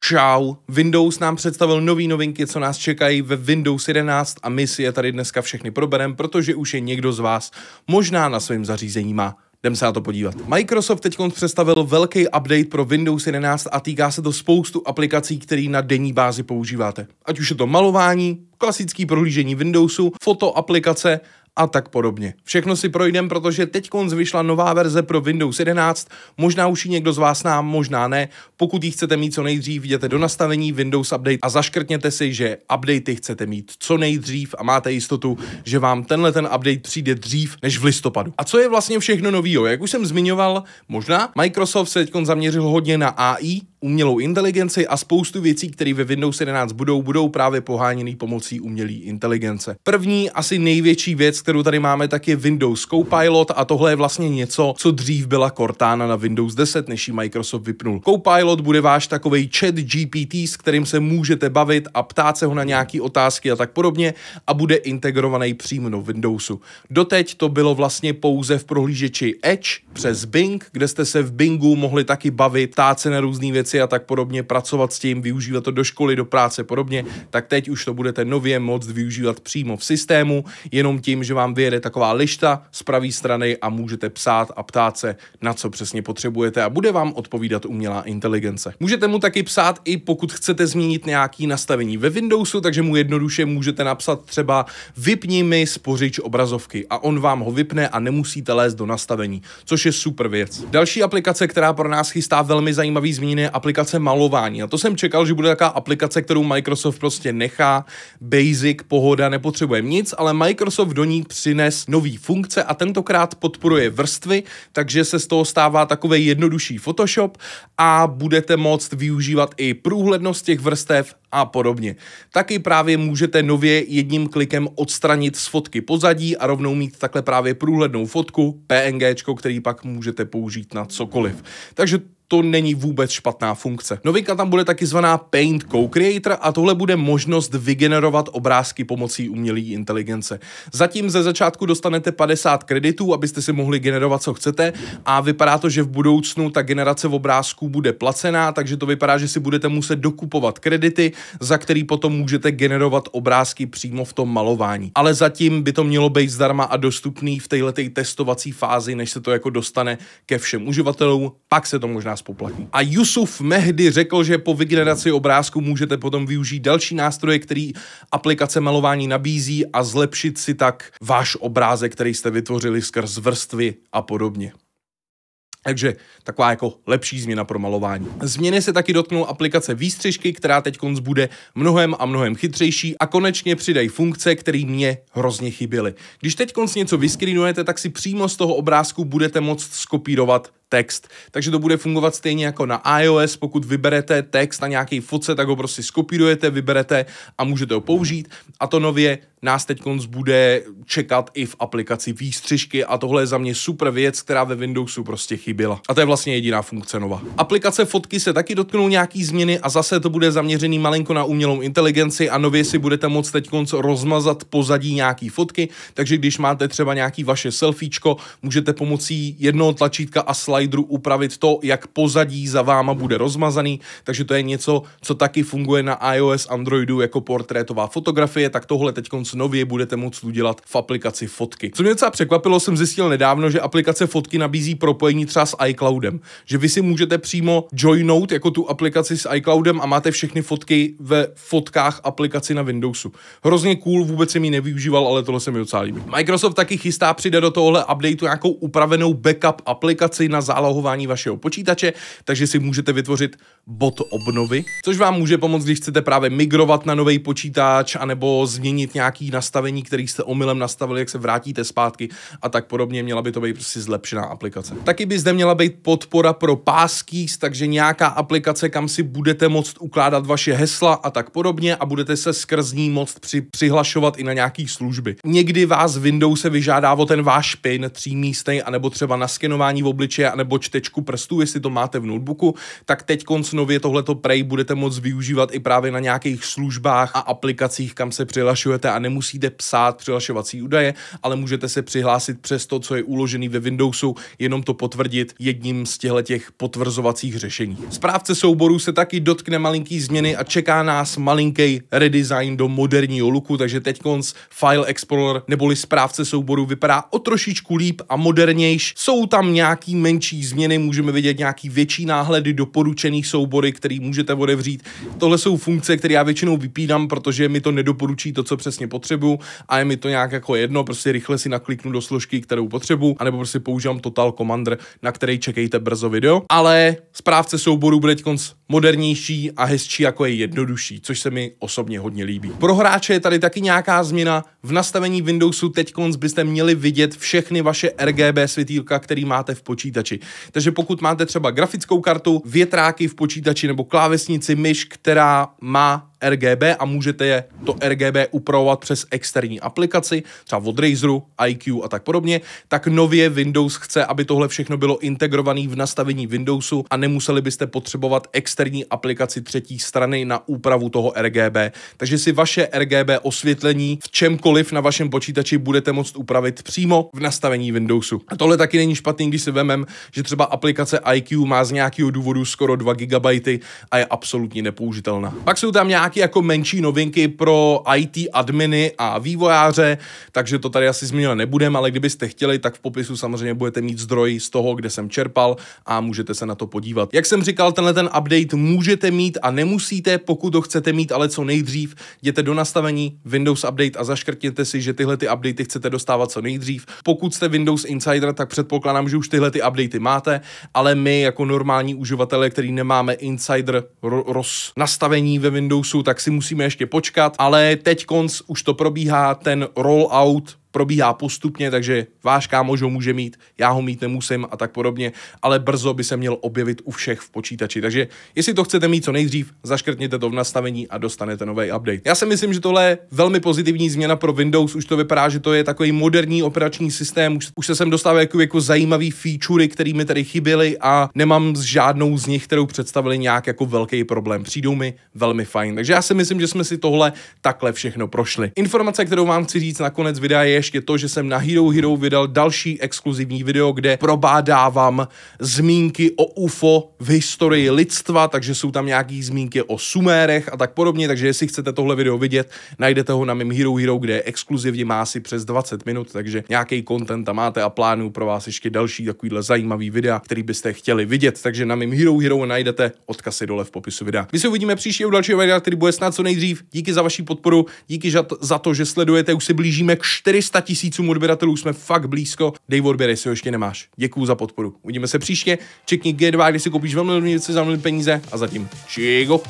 Čau, Windows nám představil nový novinky, co nás čekají ve Windows 11 a my si je tady dneska všechny proberem, protože už je někdo z vás možná na svém zařízení má. Jdem se na to podívat. Microsoft teď představil velký update pro Windows 11 a týká se to spoustu aplikací, které na denní bázi používáte. Ať už je to malování, klasické prohlížení Windowsu, foto aplikace a tak podobně. Všechno si projdem, protože teď vyšla nová verze pro Windows 11, možná už ji někdo z vás nám, možná ne. Pokud ji chcete mít co nejdřív, jděte do nastavení Windows Update a zaškrtněte si, že updatey chcete mít co nejdřív a máte jistotu, že vám tenhle ten update přijde dřív než v listopadu. A co je vlastně všechno novýho? Jak už jsem zmiňoval, možná Microsoft se teď zaměřil hodně na AI, umělou inteligenci a spoustu věcí, které ve Windows 11 budou, budou právě poháněny pomocí umělé inteligence. První, asi největší věc, kterou tady máme, tak je Windows Copilot a tohle je vlastně něco, co dřív byla Cortana na Windows 10, než ji Microsoft vypnul. Copilot bude váš takový chat GPT, s kterým se můžete bavit a ptát se ho na nějaké otázky a tak podobně a bude integrovaný přímo do Windowsu. Doteď to bylo vlastně pouze v prohlížeči Edge přes Bing, kde jste se v Bingu mohli taky bavit, ptát se na různé věci věci a tak podobně, pracovat s tím, využívat to do školy, do práce podobně, tak teď už to budete nově moc využívat přímo v systému, jenom tím, že vám vyjede taková lišta z pravé strany a můžete psát a ptát se, na co přesně potřebujete a bude vám odpovídat umělá inteligence. Můžete mu taky psát i pokud chcete změnit nějaký nastavení ve Windowsu, takže mu jednoduše můžete napsat třeba vypni mi spořič obrazovky a on vám ho vypne a nemusíte lézt do nastavení, což je super věc. Další aplikace, která pro nás chystá velmi zajímavý změny je aplikace malování. A to jsem čekal, že bude taková aplikace, kterou Microsoft prostě nechá, basic, pohoda, nepotřebuje nic, ale Microsoft do ní přines nový funkce a tentokrát podporuje vrstvy, takže se z toho stává takový jednodušší Photoshop a budete moct využívat i průhlednost těch vrstev a podobně. Taky právě můžete nově jedním klikem odstranit z fotky pozadí a rovnou mít takhle právě průhlednou fotku, PNG, který pak můžete použít na cokoliv. Takže to není vůbec špatná funkce. Novinka tam bude taky zvaná Paint Co-Creator a tohle bude možnost vygenerovat obrázky pomocí umělé inteligence. Zatím ze začátku dostanete 50 kreditů, abyste si mohli generovat, co chcete a vypadá to, že v budoucnu ta generace obrázků bude placená, takže to vypadá, že si budete muset dokupovat kredity, za který potom můžete generovat obrázky přímo v tom malování. Ale zatím by to mělo být zdarma a dostupný v této testovací fázi, než se to jako dostane ke všem uživatelům, pak se to možná spoplatní. A Yusuf Mehdi řekl, že po vygeneraci obrázku můžete potom využít další nástroje, který aplikace malování nabízí a zlepšit si tak váš obrázek, který jste vytvořili skrz vrstvy a podobně. Takže taková jako lepší změna pro malování. Změny se taky dotknou aplikace výstřižky, která teď bude mnohem a mnohem chytřejší a konečně přidají funkce, které mě hrozně chyběly. Když teď něco vyskrinujete, tak si přímo z toho obrázku budete moct skopírovat text. Takže to bude fungovat stejně jako na iOS, pokud vyberete text na nějaký fotce, tak ho prostě skopírujete, vyberete a můžete ho použít. A to nově nás teď bude čekat i v aplikaci výstřižky a tohle je za mě super věc, která ve Windowsu prostě chyběla. A to je vlastně jediná funkce nova. Aplikace fotky se taky dotknou nějaký změny a zase to bude zaměřený malinko na umělou inteligenci a nově si budete moct teď rozmazat pozadí nějaký fotky, takže když máte třeba nějaký vaše selfiečko, můžete pomocí jednoho tlačítka a slideru upravit to, jak pozadí za váma bude rozmazaný, takže to je něco, co taky funguje na iOS Androidu jako portrétová fotografie, tak tohle teď nově budete moct udělat v aplikaci fotky. Co mě docela překvapilo, jsem zjistil nedávno, že aplikace fotky nabízí propojení třeba s iCloudem, že vy si můžete přímo joinout jako tu aplikaci s iCloudem a máte všechny fotky ve fotkách aplikaci na Windowsu. Hrozně cool, vůbec jsem ji nevyužíval, ale tohle se mi docela líbí. Microsoft taky chystá přidat do tohohle updateu nějakou upravenou backup aplikaci na zálohování vašeho počítače, takže si můžete vytvořit bot obnovy, což vám může pomoct, když chcete právě migrovat na nový počítač anebo změnit nějaký nějaký nastavení, který jste omylem nastavili, jak se vrátíte zpátky a tak podobně. Měla by to být prostě zlepšená aplikace. Taky by zde měla být podpora pro pásky, takže nějaká aplikace, kam si budete moct ukládat vaše hesla a tak podobně a budete se skrz ní moct při, přihlašovat i na nějaký služby. Někdy vás Windows se vyžádá o ten váš PIN třímístnej, anebo třeba skenování v obličeje, anebo čtečku prstů, jestli to máte v notebooku, tak teď konc nově tohleto Prej budete moct využívat i právě na nějakých službách a aplikacích, kam se přihlašujete a nemusíte psát přihlašovací údaje, ale můžete se přihlásit přes to, co je uložený ve Windowsu, jenom to potvrdit jedním z těchto těch potvrzovacích řešení. Správce souborů se taky dotkne malinký změny a čeká nás malinký redesign do moderního luku, takže teď konc File Explorer neboli správce souboru vypadá o trošičku líp a modernějš. Jsou tam nějaký menší změny, můžeme vidět nějaký větší náhledy doporučených soubory, který můžete otevřít. Tohle jsou funkce, které já většinou vypínám, protože mi to nedoporučí to, co přesně potřebuju a je mi to nějak jako jedno, prostě rychle si nakliknu do složky, kterou potřebuju, anebo prostě používám Total Commander, na který čekejte brzo video. Ale správce souborů bude konc modernější a hezčí, jako je jednodušší, což se mi osobně hodně líbí. Pro hráče je tady taky nějaká změna. V nastavení Windowsu teď byste měli vidět všechny vaše RGB světýlka, který máte v počítači. Takže pokud máte třeba grafickou kartu, větráky v počítači nebo klávesnici myš, která má RGB a můžete je to RGB upravovat přes externí aplikaci, třeba od Razeru, IQ a tak podobně, tak nově Windows chce, aby tohle všechno bylo integrované v nastavení Windowsu a nemuseli byste potřebovat externí aplikaci třetí strany na úpravu toho RGB. Takže si vaše RGB osvětlení v čemkoliv na vašem počítači budete moct upravit přímo v nastavení Windowsu. A tohle taky není špatný, když si vemem, že třeba aplikace IQ má z nějakého důvodu skoro 2 GB a je absolutně nepoužitelná. Pak jsou tam nějaké jako menší novinky pro IT adminy, týmy a vývojáře, takže to tady asi zmiňovat nebudem, ale kdybyste chtěli, tak v popisu samozřejmě budete mít zdroj z toho, kde jsem čerpal a můžete se na to podívat. Jak jsem říkal, tenhle ten update můžete mít a nemusíte, pokud ho chcete mít, ale co nejdřív, jděte do nastavení Windows Update a zaškrtněte si, že tyhle ty updaty chcete dostávat co nejdřív. Pokud jste Windows Insider, tak předpokládám, že už tyhle ty updaty máte, ale my jako normální uživatelé, který nemáme Insider roz nastavení ve Windowsu, tak si musíme ještě počkat, ale teď konc už to to probíhá ten rollout probíhá postupně, takže váš kámož ho může mít, já ho mít nemusím a tak podobně, ale brzo by se měl objevit u všech v počítači. Takže jestli to chcete mít co nejdřív, zaškrtněte to v nastavení a dostanete nový update. Já si myslím, že tohle je velmi pozitivní změna pro Windows, už to vypadá, že to je takový moderní operační systém, už, už se sem dostává jako, jako zajímavý featurey, který mi tady chyběly a nemám s žádnou z nich, kterou představili nějak jako velký problém. Přijdou mi velmi fajn. Takže já si myslím, že jsme si tohle takhle všechno prošli. Informace, kterou vám chci říct na konec videa je, ještě to, že jsem na Hero Hero vydal další exkluzivní video, kde probádávám zmínky o UFO v historii lidstva, takže jsou tam nějaký zmínky o sumérech a tak podobně, takže jestli chcete tohle video vidět, najdete ho na mém Hero Hero, kde exkluzivně má asi přes 20 minut, takže nějaký content tam máte a plánuju pro vás ještě další takovýhle zajímavý videa, který byste chtěli vidět, takže na mém Hero Hero najdete odkazy dole v popisu videa. My se uvidíme příště u dalšího videa, který bude snad co nejdřív. Díky za vaši podporu, díky za to, že sledujete, už se blížíme k 400 300 tisícům odběratelů jsme fakt blízko. Dej odběr, jestli ho ještě nemáš. Děkuji za podporu. Uvidíme se příště. Čekni G2, kde si koupíš velmi velmi věci za velmi peníze a zatím čigo.